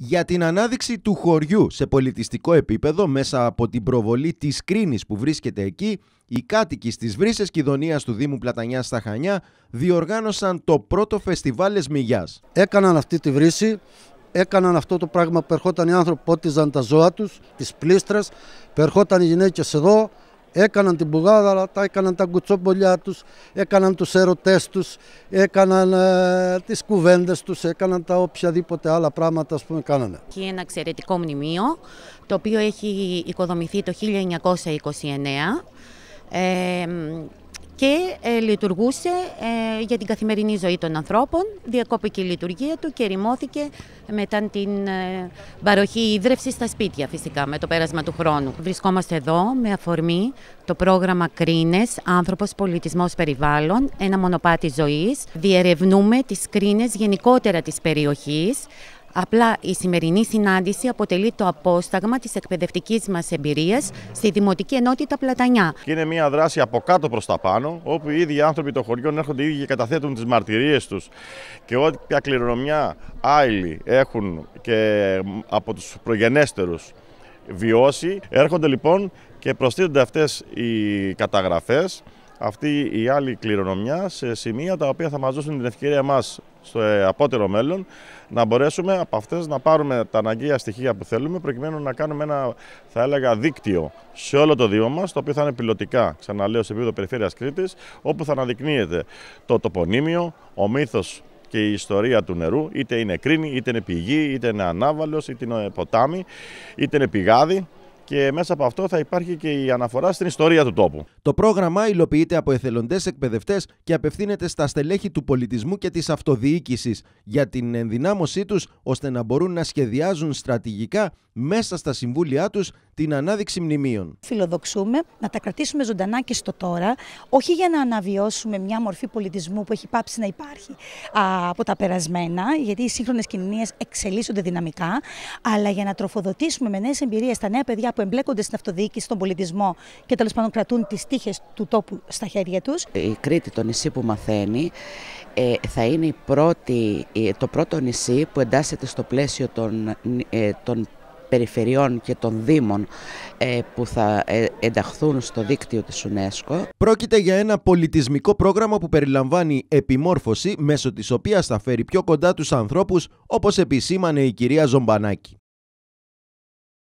για την ανάδειξη του χωριού σε πολιτιστικό επίπεδο μέσα από την προβολή της κρίνης που βρίσκεται εκεί, οι κάτοικοι στις βρύσες κηδονίας του Δήμου Πλατανιάς στα Χανιά διοργάνωσαν το πρώτο φεστιβάλ Εσμιγιάς. Έκαναν αυτή τη βρύση, έκαναν αυτό το πράγμα που ερχόταν οι άνθρωποι, πότιζαν τα ζώα τους, τις πλήστρες, που οι γυναίκες εδώ, Έκαναν την πουγάδα, τα έκαναν τα κουτσόμπολιά τους, έκαναν τους ερωτές τους, έκαναν ε, τις κουβέντες τους, έκαναν τα οποιαδήποτε άλλα πράγματα που πούμε κάνανε. Έχει ένα εξαιρετικό μνημείο, το οποίο έχει οικοδομηθεί το 1929 ε, και ε, λειτουργούσε ε, για την καθημερινή ζωή των ανθρώπων, διακόπηκε η λειτουργία του και ρημώθηκε μετά την ε, παροχή ίδρυυσης στα σπίτια φυσικά με το πέρασμα του χρόνου. Βρισκόμαστε εδώ με αφορμή το πρόγραμμα Κρίνες, Άνθρωπος, Πολιτισμός, Περιβάλλον, ένα μονοπάτι ζωής. Διερευνούμε τις κρίνες γενικότερα της περιοχής, Απλά η σημερινή συνάντηση αποτελεί το απόσταγμα της εκπαιδευτικής μας εμπειρίας στη Δημοτική Ενότητα Πλατανιά. Είναι μια δράση από κάτω προς τα πάνω, όπου οι ίδιοι άνθρωποι των χωριών έρχονται ήδη και καταθέτουν τις μαρτυρίες τους και όποια κληρονομιά άλλοι έχουν και από τους προγενέστερους βιώσει. Έρχονται λοιπόν και προστίθενται αυτές οι καταγραφές, αυτή η άλλη κληρονομιά σε σημεία τα οποία θα μας δώσουν την ευκαιρία μας στο ε, απότερο μέλλον να μπορέσουμε από αυτές να πάρουμε τα αναγκαία στοιχεία που θέλουμε προκειμένου να κάνουμε ένα, θα έλεγα, δίκτυο σε όλο το Δήμο μας, το οποίο θα είναι πιλωτικά, ξαναλέω, σε επίπεδο περιφέρειας Κρήτης, όπου θα αναδεικνύεται το τοπονίμιο, ο μύθος και η ιστορία του νερού, είτε είναι κρίνη, είτε είναι πηγή, είτε είναι ανάβαλος, είτε είναι ποτάμι, είτε είναι πηγάδι και μέσα από αυτό θα υπάρχει και η αναφορά στην ιστορία του τόπου. Το πρόγραμμα υλοποιείται από εθελοντές εκπαιδευτές και απευθύνεται στα στελέχη του πολιτισμού και της αυτοδιοίκησης για την ενδυνάμωσή τους ώστε να μπορούν να σχεδιάζουν στρατηγικά μέσα στα συμβούλια τους την ανάδειξη μνημείων. Φιλοδοξούμε να τα κρατήσουμε ζωντανά και στο τώρα, όχι για να αναβιώσουμε μια μορφή πολιτισμού που έχει πάψει να υπάρχει από τα περασμένα, γιατί οι σύγχρονες κοινωνίες εξελίσσονται δυναμικά, αλλά για να τροφοδοτήσουμε με νέες εμπειρίες τα νέα παιδιά που εμπλέκονται στην αυτοδιοίκηση, στον πολιτισμό και τέλος πάντων κρατούν τη στήχη του Η Κρήτη, το νησί που μαθαίνει, ε, θα είναι το πρώτο νησί που εντάσσεται στο πλαίσιο των, ε, περιφερειών και των δήμων ε, που θα ενταχθούν στο δίκτυο της UNESCO. Πρόκειται για ένα πολιτισμικό πρόγραμμα που περιλαμβάνει επιμόρφωση μέσω της οποίας θα φέρει πιο κοντά τους ανθρώπους όπως επισήμανε η κυρία Ζομπανάκη.